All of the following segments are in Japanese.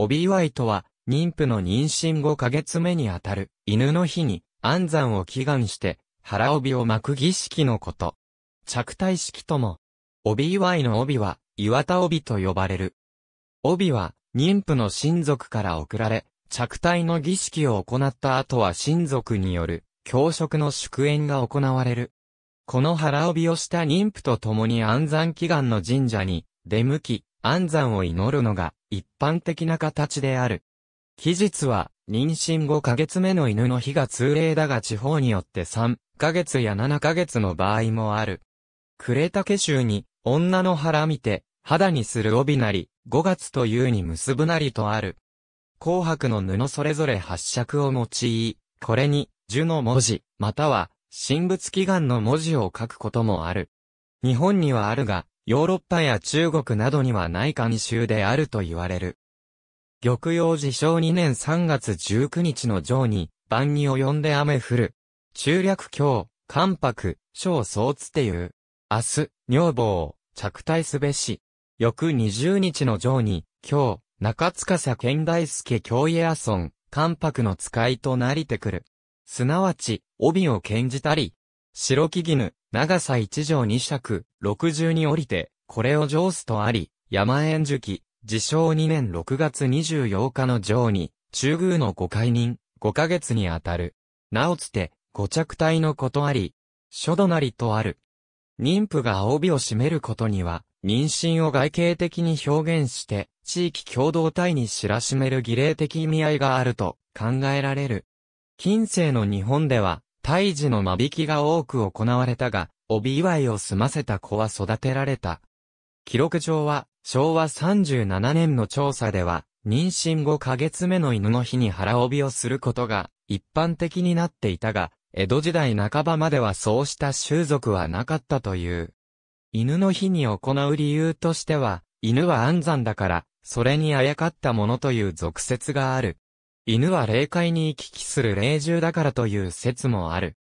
オビ祝いとは、妊婦の妊娠5ヶ月目にあたる、犬の日に、安産を祈願して、腹帯を巻く儀式のこと。着体式とも、帯祝いの帯は、岩田帯と呼ばれる。帯は、妊婦の親族から贈られ、着体の儀式を行った後は親族による、教職の祝宴が行われる。この腹帯をした妊婦と共に安産祈願の神社に、出向き、安産を祈るのが、一般的な形である。期日は、妊娠5ヶ月目の犬の日が通例だが地方によって3ヶ月や7ヶ月の場合もある。クレタケ州に、女の腹見て、肌にする帯なり、5月というに結ぶなりとある。紅白の布それぞれ発色を用い、これに、樹の文字、または、神仏祈願の文字を書くこともある。日本にはあるが、ヨーロッパや中国などにはない慣習であると言われる。玉葉寺承2年3月19日の上に、晩に及んで雨降る。中略教、関白、小相つて言う。明日、女房、着体すべし。翌20日の上に、今日、中司健大助教家阿村、関白の使いとなりてくる。すなわち、帯を献じたり、白木絹、長さ一条二尺、六十に降りて、これを上司とあり、山縁樹自称二年六月二十四日の上に、中宮の五解任、五ヶ月にあたる。なおつて、五着体のことあり、書度なりとある。妊婦が帯を締めることには、妊娠を外形的に表現して、地域共同体に知らしめる儀礼的意味合いがあると考えられる。近世の日本では、胎児の間引きが多く行われたが、帯祝いを済ませた子は育てられた。記録上は、昭和37年の調査では、妊娠5ヶ月目の犬の日に腹帯をすることが一般的になっていたが、江戸時代半ばまではそうした習俗はなかったという。犬の日に行う理由としては、犬は安産だから、それにあやかったものという俗説がある。犬は霊界に行き来する霊獣だからという説もある。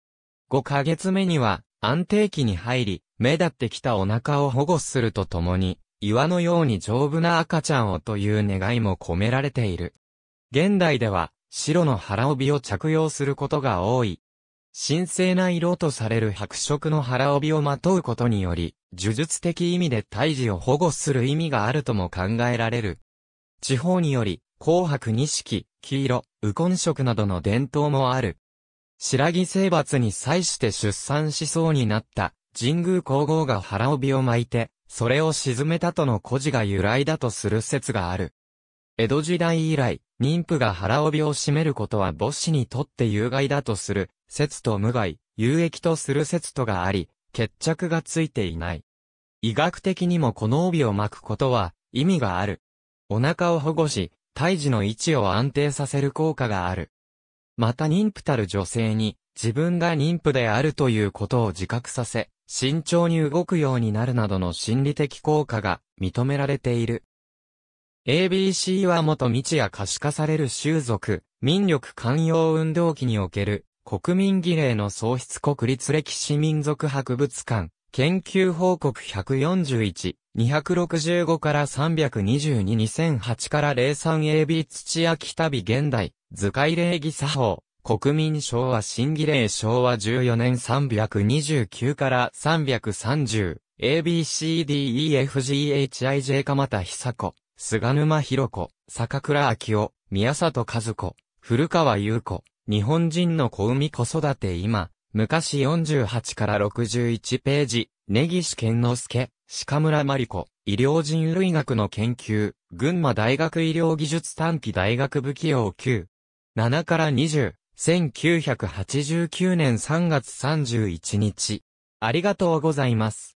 5ヶ月目には安定期に入り、目立ってきたお腹を保護するとともに、岩のように丈夫な赤ちゃんをという願いも込められている。現代では、白の腹帯を着用することが多い。神聖な色とされる白色の腹帯をまとうことにより、呪術的意味で胎児を保護する意味があるとも考えられる。地方により、紅白錦、黄色、右近色などの伝統もある。白木征伐に際して出産しそうになった神宮皇后が腹帯を巻いて、それを沈めたとの故事が由来だとする説がある。江戸時代以来、妊婦が腹帯を締めることは母子にとって有害だとする説と無害、有益とする説とがあり、決着がついていない。医学的にもこの帯を巻くことは意味がある。お腹を保護し、胎児の位置を安定させる効果がある。また妊婦たる女性に自分が妊婦であるということを自覚させ、慎重に動くようになるなどの心理的効果が認められている。ABC は元未知や可視化される習俗、民力寛容運動期における国民儀礼の創出国立歴史民族博物館、研究報告141、265から322、2008から 03AB 土屋北美現代、図解礼儀作法、国民昭和新儀礼昭和14年329から330、ABCDEFGHIJ 鎌田久子、菅沼博子、坂倉昭夫、宮里和子、古川優子、日本人の子海子育て今、昔48から61ページ、根岸健之助、鹿村真理子、医療人類学の研究、群馬大学医療技術短期大学部器用9。7から20、1989年3月31日。ありがとうございます。